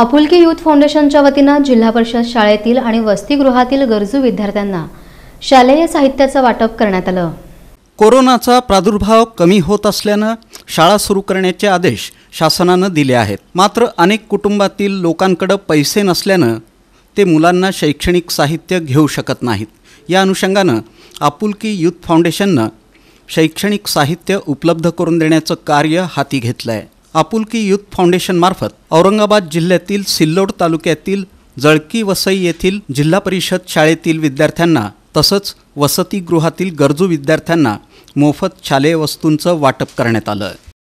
आपुलकी यूथ फाउंडेशनच्या वतीनं जिल्हा परिषद शाळेतील आणि वसतिगृहातील गरजू विद्यार्थ्यांना शालेय साहित्याचं वाटप करण्यात आलं कोरोनाचा प्रादुर्भाव कमी होत असल्यानं शाळा सुरू करण्याचे आदेश शासनानं दिले आहेत मात्र अनेक कुटुंबातील लोकांकडं पैसे नसल्यानं ते मुलांना शैक्षणिक साहित्य घेऊ शकत नाहीत या अनुषंगानं आपुलकी यूथ फाउंडेशननं शैक्षणिक साहित्य उपलब्ध करून देण्याचं कार्य हाती घेतलं आहे आपुलकी युथ फाउंडेशनमार्फत औरंगाबाद जिल्ह्यातील सिल्लोड तालुक्यातील जळकी वसई येथील जिल्हा परिषद शाळेतील विद्यार्थ्यांना तसंच वसतिगृहातील गरजू विद्यार्थ्यांना मोफत शालेय वस्तूंचं वाटप करण्यात आलं